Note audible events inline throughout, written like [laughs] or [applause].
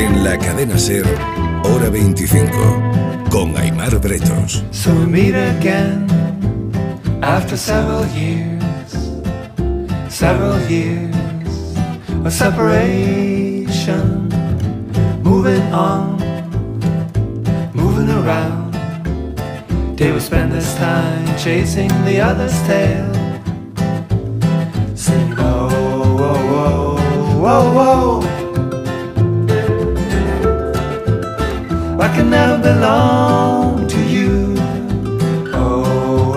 En la cadena Ser, hora 25, con Aymar Bretos. So we meet again after several years, several years of separation. Moving on, moving around. They will spend this time chasing the other's tail. Say oh, I can never belong to you. Oh,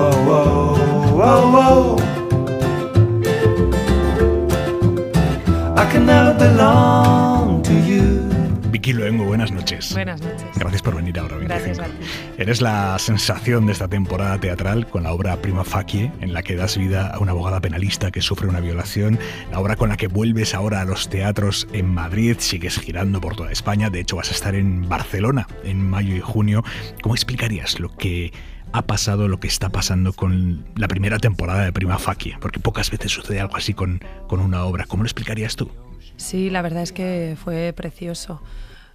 oh, oh, oh, oh. oh. I can never belong. lo tengo, buenas noches. Buenas noches. Gracias por venir ahora. 25. Gracias, gracias, Eres la sensación de esta temporada teatral con la obra Prima Facie, en la que das vida a una abogada penalista que sufre una violación, la obra con la que vuelves ahora a los teatros en Madrid, sigues girando por toda España, de hecho vas a estar en Barcelona en mayo y junio. ¿Cómo explicarías lo que ha pasado lo que está pasando con la primera temporada de Prima Facie, porque pocas veces sucede algo así con, con una obra. ¿Cómo lo explicarías tú? Sí, la verdad es que fue precioso.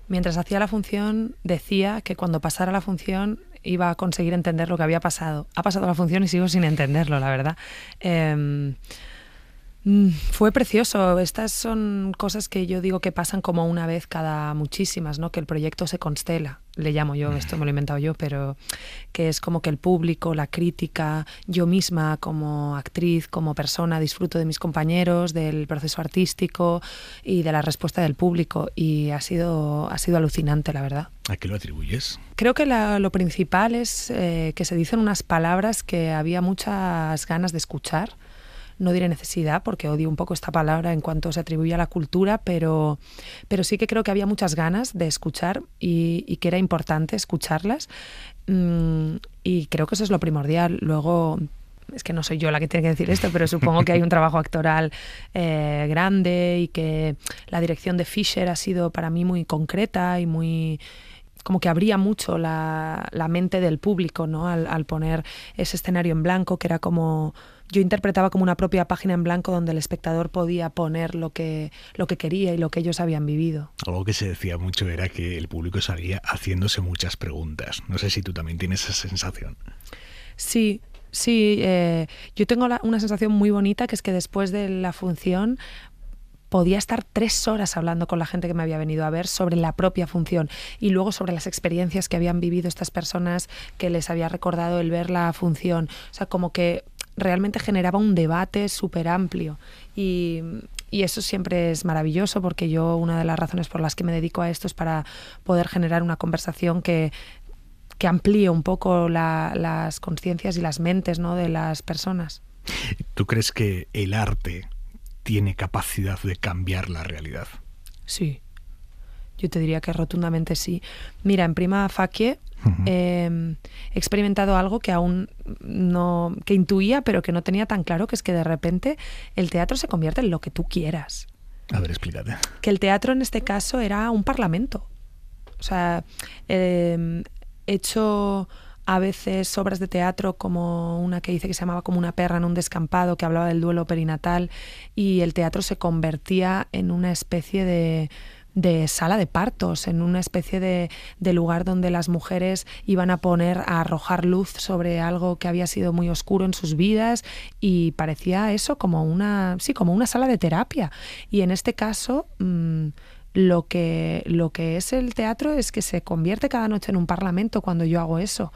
Mientras hacía la función, decía que cuando pasara la función iba a conseguir entender lo que había pasado. Ha pasado la función y sigo sin entenderlo, la verdad. Em, Mm, fue precioso. Estas son cosas que yo digo que pasan como una vez cada muchísimas, ¿no? Que el proyecto se constela, le llamo yo, esto me lo he inventado yo, pero que es como que el público, la crítica, yo misma como actriz, como persona, disfruto de mis compañeros, del proceso artístico y de la respuesta del público. Y ha sido, ha sido alucinante, la verdad. ¿A qué lo atribuyes? Creo que lo principal es eh, que se dicen unas palabras que había muchas ganas de escuchar no diré necesidad, porque odio un poco esta palabra en cuanto se atribuye a la cultura, pero, pero sí que creo que había muchas ganas de escuchar y, que era importante escucharlas. Mm, y creo que eso es lo primordial. Luego es que no soy yo la que tiene que decir esto, pero supongo que hay un trabajo actoral eh, grande y que la dirección de Fisher ha sido para mí muy concreta y muy como que abría mucho la, mente del público, ¿no? Al, poner ese escenario en blanco, que era como yo interpretaba como una propia página en blanco donde el espectador podía poner lo que, lo que quería y lo que ellos habían vivido. Algo que se decía mucho era que el público salía haciéndose muchas preguntas. No sé si tú también tienes esa sensación. Sí, Sí, eh, yo tengo una sensación muy bonita que es que después de la función podía estar tres horas hablando con la gente que me había venido a ver sobre la propia función y luego sobre las experiencias que habían vivido estas personas que les había recordado el ver la función. O sea, como que realmente generaba un debate súper amplio y, eso siempre es maravilloso porque yo una de las razones por las que me dedico a esto es para poder generar una conversación que, que amplíe un poco las conciencias y las mentes ¿no? de las personas. ¿Tú crees que el arte tiene capacidad de cambiar la realidad. Sí, yo te diría que rotundamente sí. Mira, en Prima Facie em, he experimentado algo que aún no, que intuía, pero que no tenía tan claro, que es que de repente el teatro se convierte en lo que tú quieras. A ver, explícate. Que el teatro en este caso era un parlamento. O sea, em, hecho a veces obras de teatro como una que dice que se llamaba como una perra en un descampado, que hablaba del duelo perinatal, y el teatro se convertía en una especie de de sala de partos, en una especie de, lugar donde las mujeres iban a poner, a arrojar luz sobre algo que había sido muy oscuro en sus vidas y parecía eso como una, sí, como una sala de terapia. Y en este caso, mm, lo que, lo que es el teatro es que se convierte cada noche en un parlamento cuando yo hago eso.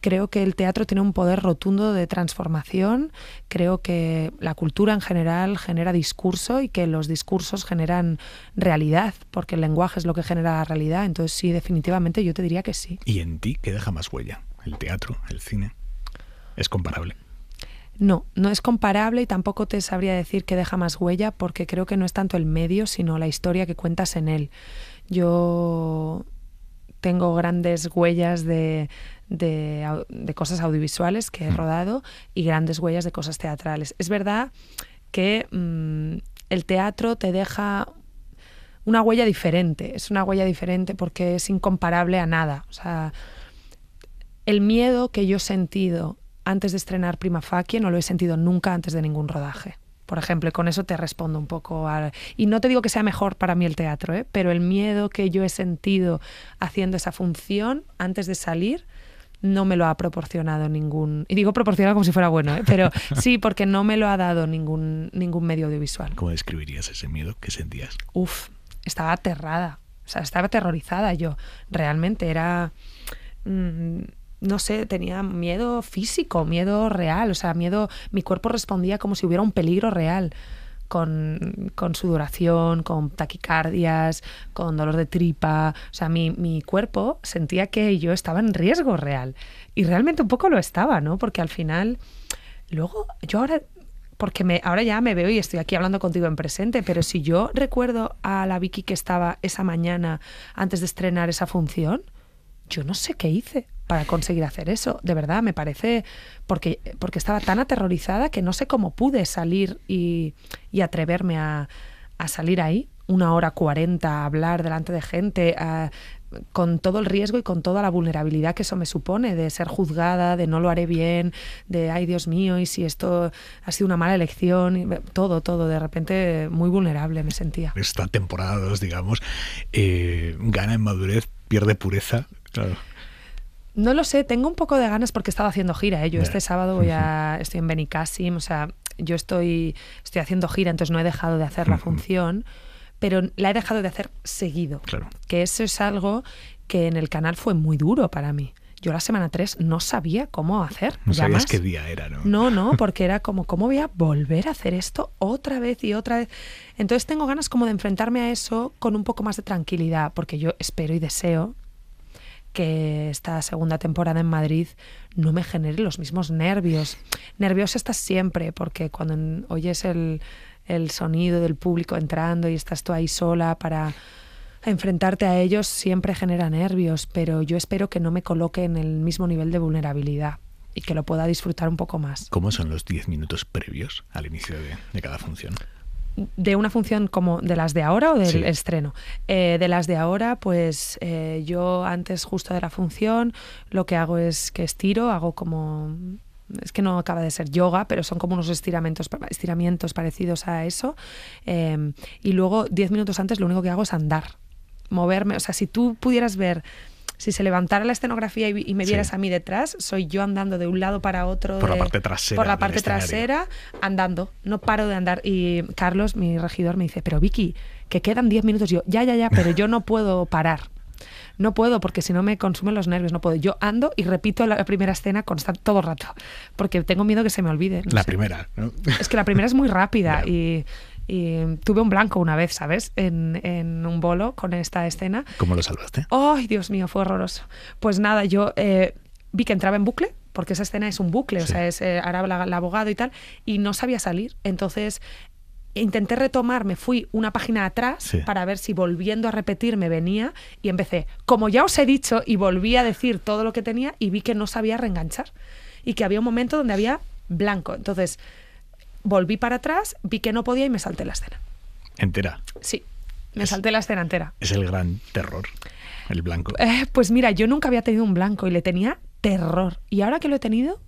Creo que el teatro tiene un poder rotundo de transformación, creo que la cultura en general genera discurso y que los discursos generan realidad, porque el lenguaje es lo que genera la realidad. Entonces sí, definitivamente yo te diría que sí. ¿Y en ti qué deja más huella? ¿El teatro? ¿El cine? ¿Es comparable? No, no es comparable y tampoco te sabría decir que deja más huella porque creo que no es tanto el medio, sino la historia que cuentas en él. Yo tengo grandes huellas de, cosas audiovisuales que he mm. rodado y grandes huellas de cosas teatrales. Es verdad que mm, el teatro te deja una huella diferente, es una huella diferente porque es incomparable a nada. O sea, el miedo que yo he sentido antes de estrenar Prima Facie no lo he sentido nunca antes de ningún rodaje. Por ejemplo, y con eso te respondo un poco. y no te digo que sea mejor para mí el teatro, ¿eh? pero el miedo que yo he sentido haciendo esa función antes de salir, no me lo ha proporcionado ningún. Y digo proporcionado como si fuera bueno, ¿eh? pero [laughs] sí, porque no me lo ha dado ningún, ningún medio audiovisual. ¿Cómo describirías ese miedo que sentías? Uf, estaba aterrada. O sea, estaba aterrorizada yo. Realmente era. Mm, no sé, tenía miedo físico, miedo real, o sea, miedo, mi cuerpo respondía como si hubiera un peligro real. Con, con sudoración, con taquicardias, con dolor de tripa. O sea, mi, mi cuerpo sentía que yo estaba en riesgo real. Y realmente un poco lo estaba, ¿no? Porque al final, luego, yo ahora porque me, ahora ya me veo y estoy aquí hablando contigo en presente, pero si yo recuerdo a la Vicky que estaba esa mañana antes de estrenar esa función, yo no sé qué hice para conseguir hacer eso. De verdad, me parece, porque, porque estaba tan aterrorizada que no sé cómo pude salir y, atreverme a, salir ahí una hora cuarenta a hablar delante de gente, con todo el riesgo y con toda la vulnerabilidad que eso me supone, de ser juzgada, de no lo haré bien, de ay Dios mío, y si esto ha sido una mala elección, todo, todo, de repente muy vulnerable me sentía. Esta temporada digamos, eh, gana en madurez, pierde pureza. Claro. No lo sé, tengo un poco de ganas porque he estado haciendo gira. ¿eh? Yo este sábado voy a, estoy en Benicassim, o sea, yo estoy, estoy haciendo gira, entonces no he dejado de hacer la función, pero la he dejado de hacer seguido. Claro. Que eso es algo que en el canal fue muy duro para mí. Yo la semana 3 no sabía cómo hacer. No sabías qué día era, ¿no? No, no, [laughs] porque era como, ¿cómo voy a volver a hacer esto otra vez y otra vez? Entonces tengo ganas como de enfrentarme a eso con un poco más de tranquilidad, porque yo espero y deseo que esta segunda temporada en Madrid no me genere los mismos nervios. Nerviosa estás siempre, porque cuando oyes el, sonido del público entrando y estás tú ahí sola para enfrentarte a ellos siempre genera nervios, pero yo espero que no me coloque en el mismo nivel de vulnerabilidad y que lo pueda disfrutar un poco más. ¿Cómo son los 10 minutos previos al inicio de cada función? de una función como de las de ahora o del estreno. Eh, de las de ahora, pues eh, yo antes justo de la función lo que hago es que estiro, hago como... Es que no acaba de ser yoga, pero son como unos estiramientos, estiramientos parecidos a eso. Em, y luego, diez minutos antes, lo único que hago es andar, moverme. O sea, si tú pudieras ver si se levantara la escenografía y, me vieras a mí detrás, soy yo andando de un lado para otro. Por la parte trasera. Por la parte trasera, andando. No paro de andar. Y Carlos, mi regidor, me dice, pero Vicky, que quedan 10 minutos. Yo, ya, ya, ya, pero yo no puedo parar no puedo porque si no me consumen los nervios, no puedo. Yo ando y repito la primera escena constante todo el rato, porque tengo miedo que se me olvide. la primera, Es que la primera es muy rápida [laughs] y y tuve un blanco una vez, ¿sabes? En, un bolo con esta escena. ¿Cómo lo salvaste? ¡Ay, Dios mío! Fue horroroso. Pues nada, yo eh, vi que entraba en bucle porque esa escena es un bucle, o sea, es, eh, ahora abogado y tal, y no sabía salir. Entonces intenté retomar, fui una página atrás para ver si volviendo a repetir me venía y empecé, como ya os he dicho, y volví a decir todo lo que tenía y vi que no sabía reenganchar y que había un momento donde había blanco. Entonces volví para atrás, vi que no podía y me salté la escena. ¿Entera? Sí, me salté la escena entera. Es el gran terror, el blanco. Eh, pues mira, yo nunca había tenido un blanco y le tenía terror. Y ahora que lo he tenido,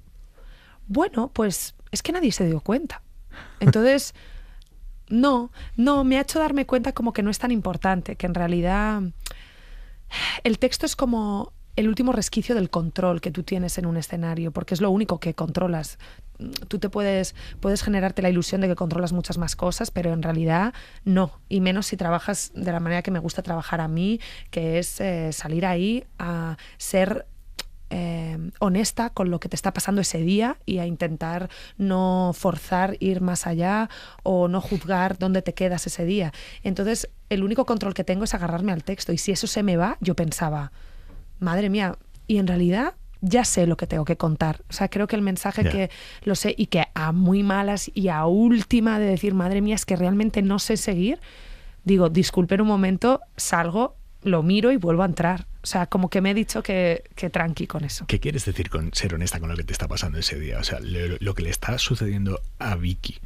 bueno, pues es que nadie se dio cuenta. [laughs] Entonces, no, no, me ha hecho darme cuenta como que no es tan importante, que en realidad el texto es como el último resquicio del control que tú tienes en un escenario, porque es lo único que controlas tú te puedes, puedes generarte la ilusión de que controlas muchas más cosas, pero en realidad no, y menos si trabajas de la manera que me gusta trabajar a mí, que es eh, salir ahí a ser eh, honesta con lo que te está pasando ese día y a intentar no forzar ir más allá o no juzgar dónde te quedas ese día. Entonces, el único control que tengo es agarrarme al texto y si eso se me va, yo pensaba, madre mía, y en realidad ya sé lo que tengo que contar. O sea, creo que el mensaje que lo sé y que a muy malas y a última de decir, madre mía, es que realmente no sé seguir, digo, disculpen un momento, salgo, lo miro y vuelvo a entrar. O sea, como que me he dicho que, que tranqui con eso. ¿Qué quieres decir con ser honesta con lo que te está pasando ese día? O sea, lo que le está sucediendo a Vicky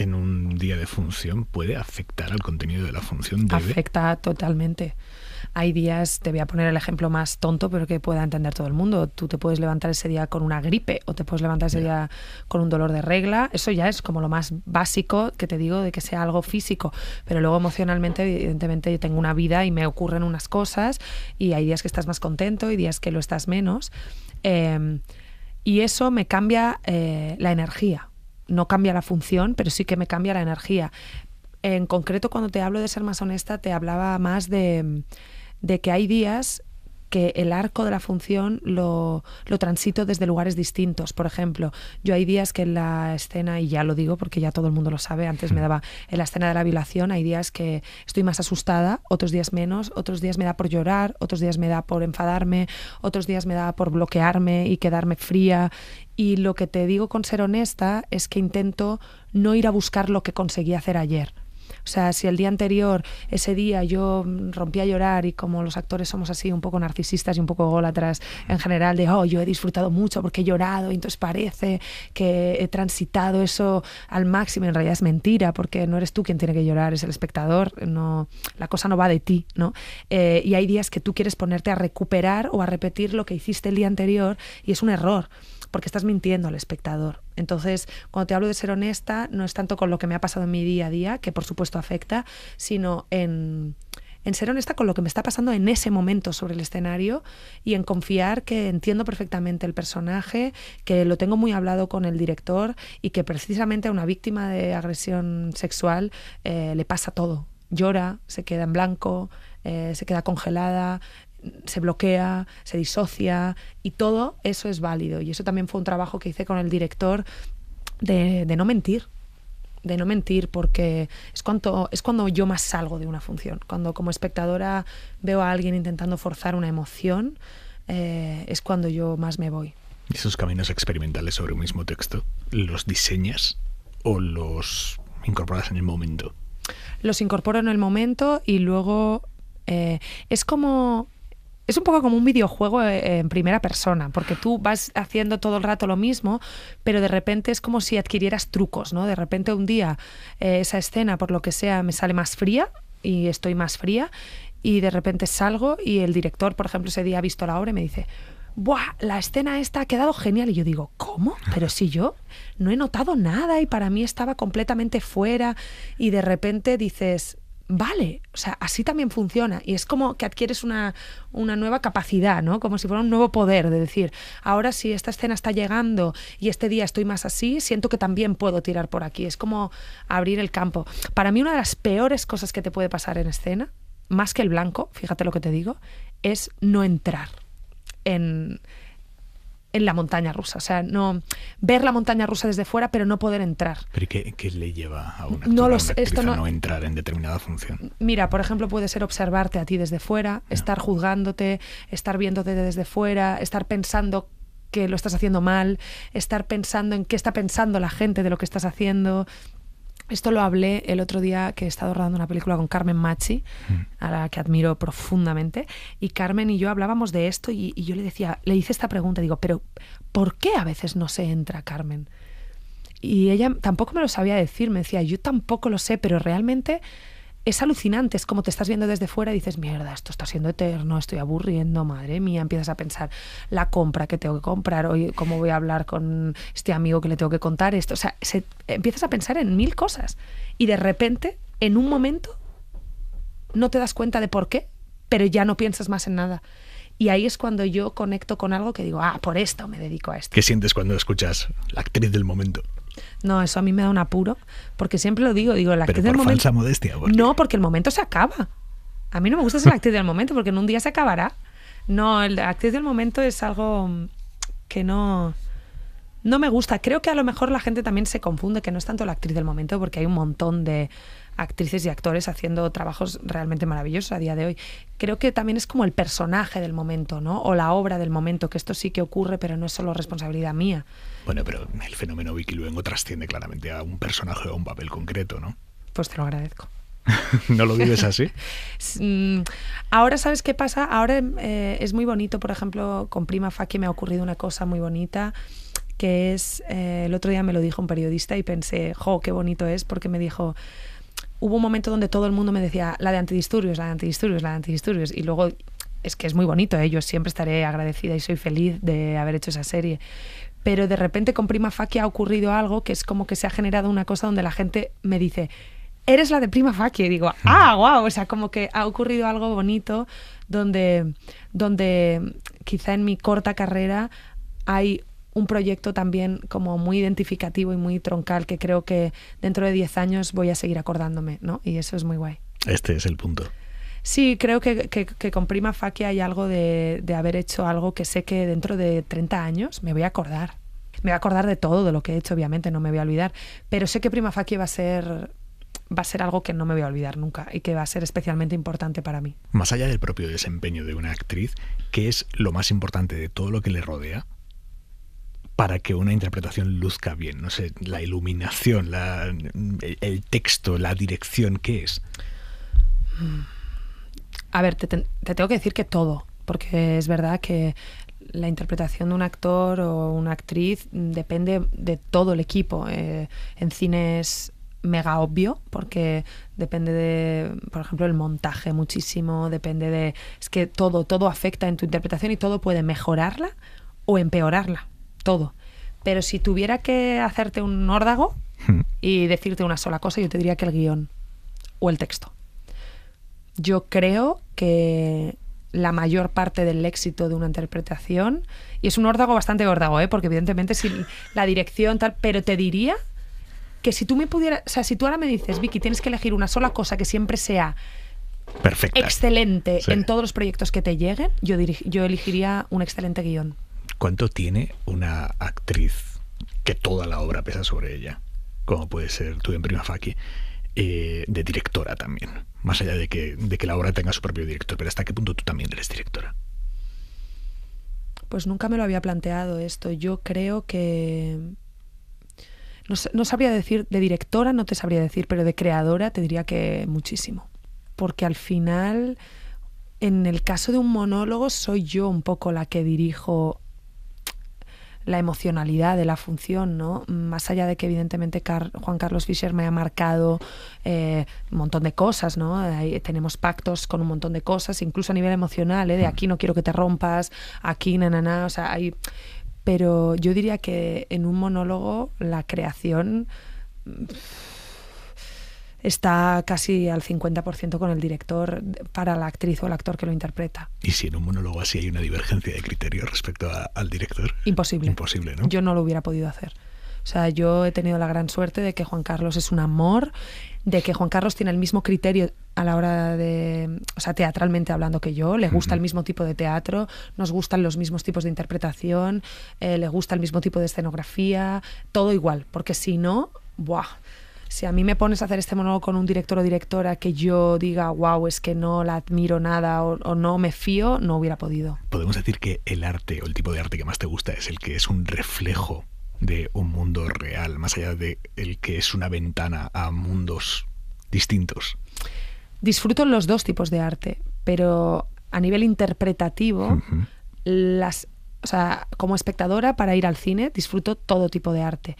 en un día de función puede afectar al contenido de la función. Afecta totalmente. Hay días, te voy a poner el ejemplo más tonto, pero que pueda entender todo el mundo. Tú te puedes levantar ese día con una gripe o te puedes levantar ese día con un dolor de regla. Eso ya es como lo más básico que te digo de que sea algo físico. Pero luego emocionalmente, evidentemente, yo tengo una vida y me ocurren unas cosas y hay días que estás más contento y días que lo estás menos. Em, y eso me cambia eh, la energía no cambia la función, pero sí que me cambia la energía. En concreto, cuando te hablo de ser más honesta, te hablaba más de, que hay días que el arco de la función lo, transito desde lugares distintos. Por ejemplo, yo hay días que en la escena, y ya lo digo porque ya todo el mundo lo sabe, antes me daba en la escena de la violación, hay días que estoy más asustada, otros días menos, otros días me da por llorar, otros días me da por enfadarme, otros días me da por bloquearme y quedarme fría. Y lo que te digo con ser honesta es que intento no ir a buscar lo que conseguí hacer ayer o sea, si el día anterior, ese día yo rompí a llorar y como los actores somos así un poco narcisistas y un poco golatras en general, de, oh, yo he disfrutado mucho porque he llorado, y entonces parece que he transitado eso al máximo, en realidad es mentira, porque no eres tú quien tiene que llorar, es el espectador, no, la cosa no va de ti, ¿no? Eh, y hay días que tú quieres ponerte a recuperar o a repetir lo que hiciste el día anterior y es un error porque estás mintiendo al espectador. Entonces, cuando te hablo de ser honesta, no es tanto con lo que me ha pasado en mi día a día, que por supuesto afecta, sino en, ser honesta con lo que me está pasando en ese momento sobre el escenario y en confiar que entiendo perfectamente el personaje, que lo tengo muy hablado con el director y que precisamente a una víctima de agresión sexual eh, le pasa todo. Llora, se queda en blanco, eh, se queda congelada, se bloquea, se disocia y todo eso es válido. Y eso también fue un trabajo que hice con el director de, no mentir de no mentir porque es es cuando yo más salgo de una función cuando como espectadora veo a alguien intentando forzar una emoción eh, es cuando yo más me voy esos caminos experimentales sobre un mismo texto los diseñas o los incorporas en el momento los incorporo en el momento y luego eh, es como es un poco como un videojuego eh, en primera persona, porque tú vas haciendo todo el rato lo mismo, pero de repente es como si adquirieras trucos, ¿no? De repente un día eh, esa escena, por lo que sea, me sale más fría y estoy más fría y de repente salgo y el director, por ejemplo, ese día ha visto la obra y me dice, ¡buah! La escena esta ha quedado genial. Y yo digo, ¿cómo? Pero si yo no he notado nada y para mí estaba completamente fuera y de repente dices, vale, o sea, así también funciona. Y es como que adquieres una, nueva capacidad, ¿no? Como si fuera un nuevo poder de decir, ahora si esta escena está llegando y este día estoy más así, siento que también puedo tirar por aquí. Es como abrir el campo. Para mí una de las peores cosas que te puede pasar en escena, más que el blanco, fíjate lo que te digo, es no entrar en en la montaña rusa. O sea, no ver la montaña rusa desde fuera, pero no poder entrar. ¿Pero qué, le lleva a una, no, no, entrar en determinada función? Mira, por ejemplo, puede ser observarte a ti desde fuera, estar juzgándote, estar viéndote desde fuera, estar pensando que lo estás haciendo mal, estar pensando en qué está pensando la gente de lo que estás haciendo. Esto lo hablé el otro día que he estado rodando una película con Carmen Machi, mm. a la que admiro profundamente, y Carmen y yo hablábamos de esto y, y yo le decía, le hice esta pregunta, digo, pero ¿por qué a veces no se entra Carmen? Y ella tampoco me lo sabía decir, me decía, yo tampoco lo sé, pero realmente es alucinante, es como te estás viendo desde fuera y dices, mierda, esto está siendo eterno, estoy aburriendo, madre mía, empiezas a pensar la compra que tengo que comprar, hoy cómo voy a hablar con este amigo que le tengo que contar esto, o sea, se, empiezas a pensar en mil cosas y de repente, en un momento, no te das cuenta de por qué, pero ya no piensas más en nada. Y ahí es cuando yo conecto con algo que digo, ah, por esto me dedico a esto. ¿Qué sientes cuando escuchas la actriz del momento? No, eso a mí me da un apuro, porque siempre lo digo, digo, la actriz del momento... modestia. no, porque el momento se acaba. A mí no me gusta ser la actriz del momento, porque en un día se acabará. No, la actriz del momento es algo que no... No me gusta. Creo que a lo mejor la gente también se confunde, que no es tanto la actriz del momento, porque hay un montón de actrices y actores haciendo trabajos realmente maravillosos a día de hoy. Creo que también es como el personaje del momento, ¿no? O la obra del momento, que esto sí que ocurre, pero no es solo responsabilidad mía. Bueno, pero el fenómeno Vicky Luengo trasciende claramente a un personaje o a un papel concreto, ¿no? Pues te lo agradezco. [laughs] ¿No lo vives así? [laughs] Mm, ahora, ¿sabes qué pasa? Ahora eh, es muy bonito, por ejemplo, con Prima Faki me ha ocurrido una cosa muy bonita, que es, eh, el otro día me lo dijo un periodista y pensé, jo, qué bonito es, porque me dijo, hubo un momento donde todo el mundo me decía, la de antidisturbios, la de antidisturbios, la de antidisturbios, y luego es que es muy bonito, ¿eh? yo siempre estaré agradecida y soy feliz de haber hecho esa serie pero de repente con Prima Facie ha ocurrido algo que es como que se ha generado una cosa donde la gente me dice, eres la de Prima Facie. Y digo, [laughs] ah, wow, o sea, como que ha ocurrido algo bonito donde, donde quizá en mi corta carrera hay un proyecto también como muy identificativo y muy troncal que creo que dentro de 10 años voy a seguir acordándome, ¿no? Y eso es muy guay. Este es el punto. Sí, creo que, que, con Prima Facie hay algo de, de haber hecho algo que sé que dentro de 30 años me voy a acordar. Me voy a acordar de todo, de lo que he hecho, obviamente, no me voy a olvidar. Pero sé que Prima Facie va a ser va a ser algo que no me voy a olvidar nunca y que va a ser especialmente importante para mí. Más allá del propio desempeño de una actriz, ¿qué es lo más importante de todo lo que le rodea para que una interpretación luzca bien? No sé, la iluminación, el, texto, la dirección, ¿qué es? Mm. A ver, te, tengo que decir que todo, porque es verdad que la interpretación de un actor o una actriz depende de todo el equipo. Eh, en cine es mega obvio porque depende de, por ejemplo, el montaje muchísimo, depende de... Es que todo, todo afecta en tu interpretación y todo puede mejorarla o empeorarla, todo. Pero si tuviera que hacerte un órdago hmm. y decirte una sola cosa, yo te diría que el guión o el texto yo creo que la mayor parte del éxito de una interpretación, y es un órdago bastante órdago, ¿eh? porque evidentemente si la dirección tal, pero te diría que si tú me pudieras, o sea, si tú ahora me dices, Vicky, tienes que elegir una sola cosa que siempre sea Perfecta. excelente en todos los proyectos que te lleguen, yo, yo elegiría un excelente guión. ¿Cuánto tiene una actriz que toda la obra pesa sobre ella? Como puede ser tú en Prima facie? Eh, de directora también, más allá de que, de que la obra tenga su propio director. Pero ¿hasta qué punto tú también eres directora? Pues nunca me lo había planteado esto. Yo creo que... No, no sabría decir, de directora no te sabría decir, pero de creadora te diría que muchísimo. Porque al final, en el caso de un monólogo, soy yo un poco la que dirijo la emocionalidad de la función, ¿no? Más allá de que evidentemente Juan Carlos Fischer me ha marcado eh, un montón de cosas, ¿no? tenemos pactos con un montón de cosas, incluso a nivel emocional, ¿eh? de mm. aquí no quiero que te rompas, aquí nanana, na, o sea, hay... Pero yo diría que en un monólogo la creación está casi al 50% con el director para la actriz o el actor que lo interpreta. ¿Y si en un monólogo así hay una divergencia de criterios respecto al director? Imposible. Imposible, ¿no? Yo no lo hubiera podido hacer. O sea, yo he tenido la gran suerte de que Juan Carlos es un amor, de que Juan Carlos tiene el mismo criterio a la hora de, o sea, teatralmente hablando que yo, le gusta el mismo tipo de teatro, nos gustan los mismos tipos de interpretación, eh, le gusta el mismo tipo de escenografía, todo igual, porque si no, ¡buah! Si a mí me pones a hacer este monólogo con un director o directora que yo diga, wow, es que no la admiro nada o, no me fío, no hubiera podido. Podemos decir que el arte o el tipo de arte que más te gusta es el que es un reflejo de un mundo real, más allá de el que es una ventana a mundos distintos. Disfruto los dos tipos de arte, pero a nivel interpretativo, las, o sea, como espectadora para ir al cine disfruto todo tipo de arte.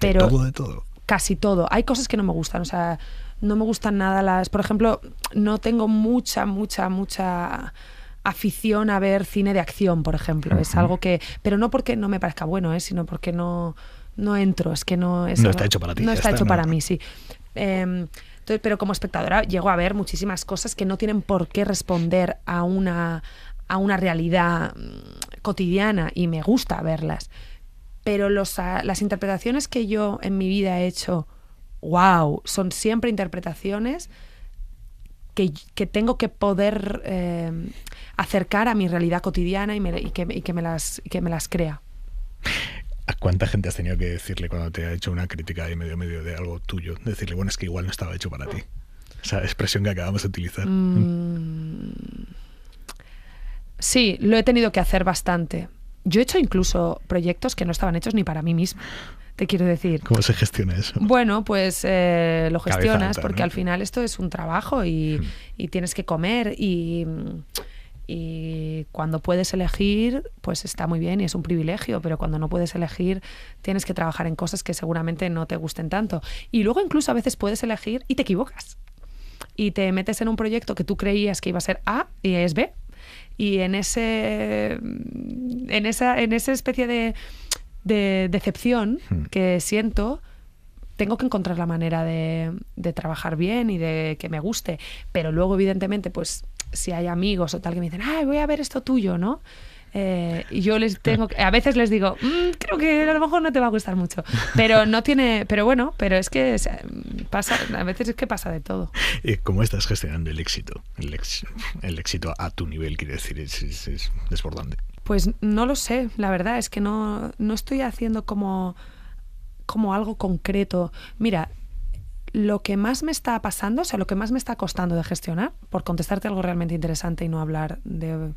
Pero, todo, de todo casi todo. Hay cosas que no me gustan, o sea, no me gustan nada las... Por ejemplo, no tengo mucha, mucha, mucha afición a ver cine de acción, por ejemplo. Es algo que... Pero no porque no me parezca bueno, ¿eh? sino porque no, no entro. Es que no... está hecho para ti. No está, hecho para mí, sí. Em, entonces, pero como espectadora llego a ver muchísimas cosas que no tienen por qué responder a una, a una realidad mm, cotidiana y me gusta verlas pero ah, las interpretaciones que yo en mi vida he hecho, wow, son siempre interpretaciones que, tengo que poder eh, acercar a mi realidad cotidiana y, que, me las, que me las crea. ¿A cuánta gente has tenido que decirle cuando te ha hecho una crítica de medio medio de algo tuyo? Decirle, bueno, es que igual no estaba hecho para ti. Esa expresión que acabamos de utilizar. Mm. sí, lo he tenido que hacer bastante yo he hecho incluso proyectos que no estaban hechos ni para mí misma te quiero decir. ¿Cómo se gestiona eso? Bueno, pues eh, lo gestionas porque al final esto es un trabajo hmm. y, tienes que comer y, y, cuando puedes elegir, pues está muy bien y es un privilegio, pero cuando no puedes elegir, tienes que trabajar en cosas que seguramente no te gusten tanto. Y luego incluso a veces puedes elegir y te equivocas. Y te metes en un proyecto que tú creías que iba a ser A y es B y en ese. en esa, en esa especie de, decepción hmm. que siento. Tengo que encontrar la manera de, trabajar bien y de que me guste. Pero luego, evidentemente, pues si hay amigos o tal que me dicen, ay, voy a ver esto tuyo, ¿no? Eh, yo les [laughs] tengo a veces les digo mm, creo que a lo mejor no te va a gustar mucho pero no tiene pero bueno pero es que a veces es que pasa de todo. Eh, ¿Cómo estás gestionando el éxito? El, éxito a tu nivel, quiere decir, es, desbordante. Pues no lo sé, la verdad es que no, no estoy haciendo como, como algo concreto. Mira, lo que más me está pasando, o sea, lo que más me está costando de gestionar, por contestarte algo realmente interesante y no hablar de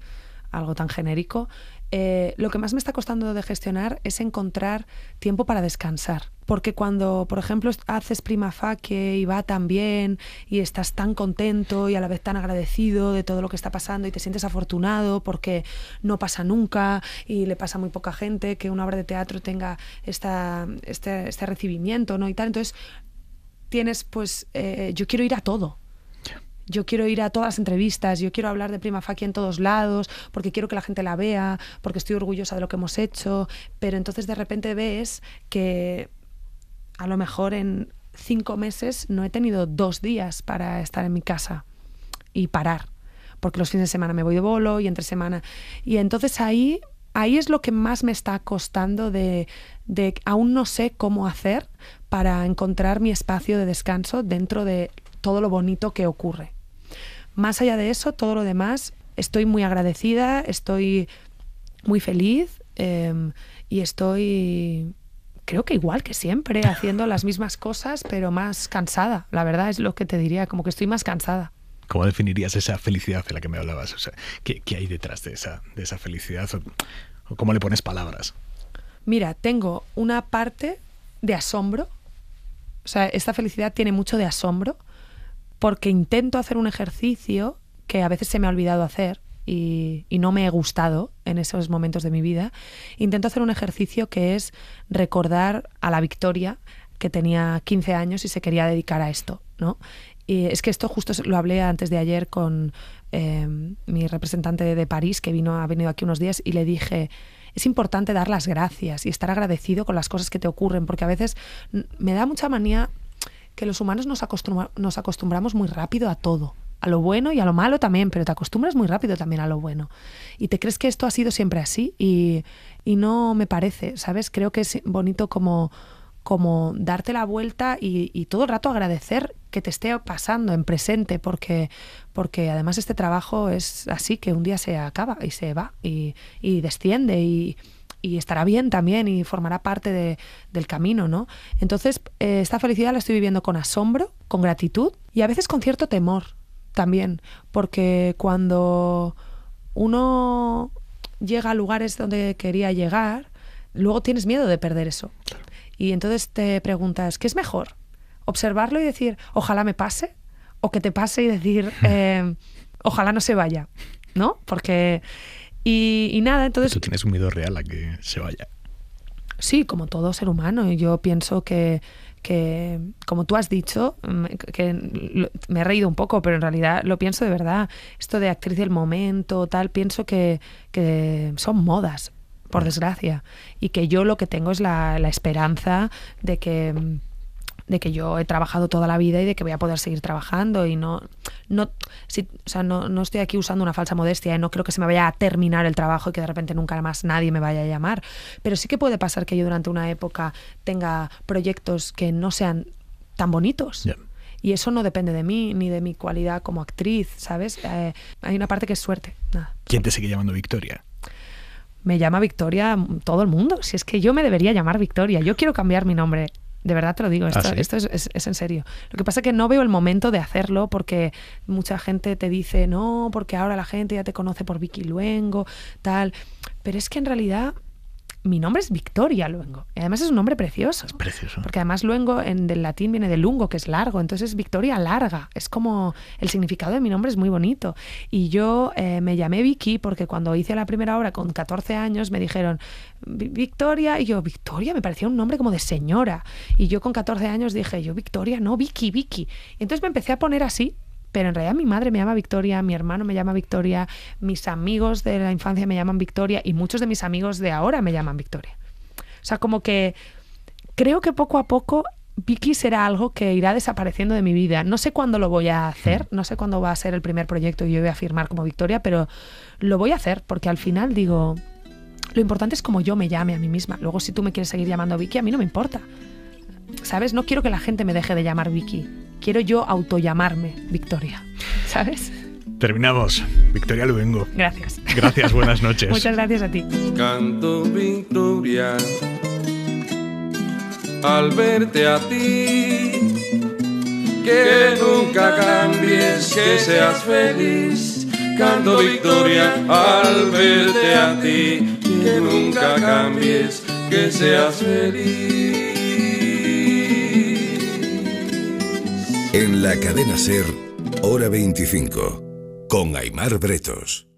algo tan genérico, eh, lo que más me está costando de gestionar es encontrar tiempo para descansar. Porque cuando, por ejemplo, haces prima facie y va tan bien y estás tan contento y a la vez tan agradecido de todo lo que está pasando y te sientes afortunado porque no pasa nunca y le pasa muy poca gente que una obra de teatro tenga este, este, recibimiento ¿no? y tal, entonces tienes pues, eh, yo quiero ir a todo yo quiero ir a todas las entrevistas, yo quiero hablar de Prima Facie en todos lados, porque quiero que la gente la vea, porque estoy orgullosa de lo que hemos hecho, pero entonces de repente ves que a lo mejor en cinco meses no he tenido dos días para estar en mi casa y parar, porque los fines de semana me voy de bolo y entre semana. Y entonces ahí ahí es lo que más me está costando de, de, aún no sé cómo hacer para encontrar mi espacio de descanso dentro de todo lo bonito que ocurre. Más allá de eso, todo lo demás, estoy muy agradecida, estoy muy feliz em, y estoy creo que igual que siempre, haciendo las mismas cosas, pero más cansada. La verdad es lo que te diría, como que estoy más cansada. ¿Cómo definirías esa felicidad de la que me hablabas? O sea, ¿qué, qué hay detrás de esa, de esa felicidad? ¿O, ¿Cómo le pones palabras? Mira, tengo una parte de asombro. O sea, esta felicidad tiene mucho de asombro porque intento hacer un ejercicio que a veces se me ha olvidado hacer y, no me he gustado en esos momentos de mi vida. Intento hacer un ejercicio que es recordar a la Victoria que tenía 15 años y se quería dedicar a esto, ¿no? Y es que esto justo lo hablé antes de ayer con em, mi representante de, París, que vino, ha venido aquí unos días, y le dije, es importante dar las gracias y estar agradecido con las cosas que te ocurren, porque a veces me da mucha manía que los humanos nos, acostumbramos muy rápido a todo, a lo bueno y a lo malo también, pero te acostumbras muy rápido también a lo bueno. Y te crees que esto ha sido siempre así y, no me parece, ¿sabes? Creo que es bonito como, como darte la vuelta y, todo el rato agradecer que te esté pasando en presente, porque, porque además este trabajo es así, que un día se acaba y se va y, y desciende y y estará bien también y formará parte del camino, ¿no? Entonces, eh, esta felicidad la estoy viviendo con asombro, con gratitud y a veces con cierto temor también, porque cuando uno llega a lugares donde quería llegar, luego tienes miedo de perder eso. Y entonces te preguntas, ¿qué es mejor? ¿Observarlo y decir, ojalá me pase? ¿O que te pase y decir, [laughs] eh, ojalá no se vaya? ¿No? Porque y, nada, entonces... Tú tienes un miedo real a que se vaya. Sí, como todo ser humano. Yo pienso que, que, como tú has dicho, mm, que me he reído un poco, pero en realidad lo pienso de verdad. Esto de actriz del momento, tal, pienso que, que son modas, por desgracia. Y que yo lo que tengo es la, la esperanza de que mm, de que yo he trabajado toda la vida y de que voy a poder seguir trabajando y no, no, o sea, no, estoy aquí usando una falsa modestia, y no creo que se me vaya a terminar el trabajo y que de repente nunca más nadie me vaya a llamar, pero sí que puede pasar que yo durante una época tenga proyectos que no sean tan bonitos. Y eso no depende de mí ni de mi cualidad como actriz, ¿sabes? Eh, hay una parte que es suerte. ¿Quién te sigue llamando Victoria? Me llama Victoria todo el mundo. Si es que yo me debería llamar Victoria. Yo quiero cambiar mi nombre. De verdad te lo digo, ¿Ah, esto, esto es, es, es, en serio. Lo que pasa es que no veo el momento de hacerlo porque mucha gente te dice, no, porque ahora la gente ya te conoce por Vicky Luengo, tal. Pero es que en realidad mi nombre es Victoria Luengo. Y además es un nombre precioso. Es precioso. Porque además Luengo en del latín viene de lungo, que es largo. Entonces es Victoria larga. Es como el significado de mi nombre es muy bonito. Y yo eh, me llamé Vicky porque cuando hice la primera obra con 14 años me dijeron Victoria. Y yo, Victoria, me parecía un nombre como de señora. Y yo con 14 años dije, yo Victoria, no, Vicky, Vicky. Y entonces me empecé a poner así pero en realidad mi madre me llama Victoria, mi hermano me llama Victoria, mis amigos de la infancia me llaman Victoria y muchos de mis amigos de ahora me llaman Victoria. O sea, como que creo que poco a poco Vicky será algo que irá desapareciendo de mi vida. No sé cuándo lo voy a hacer, hmm. no sé cuándo va a ser el primer proyecto y yo voy a firmar como Victoria, pero lo voy a hacer porque al final digo, lo importante es como yo me llame a mí misma. Luego si tú me quieres seguir llamando Vicky, a mí no me importa. ¿sabes? No quiero que la gente me deje de llamar Vicky. Quiero yo autollamarme Victoria, ¿sabes? Terminamos. Victoria Luengo. Gracias. Gracias, buenas [laughs] noches. Muchas gracias a ti. Canto Victoria al verte a ti. Que nunca cambies, que seas feliz. Canto Victoria al verte a ti. Que nunca cambies, que seas feliz. En la cadena Ser, hora 25, con Aymar Bretos.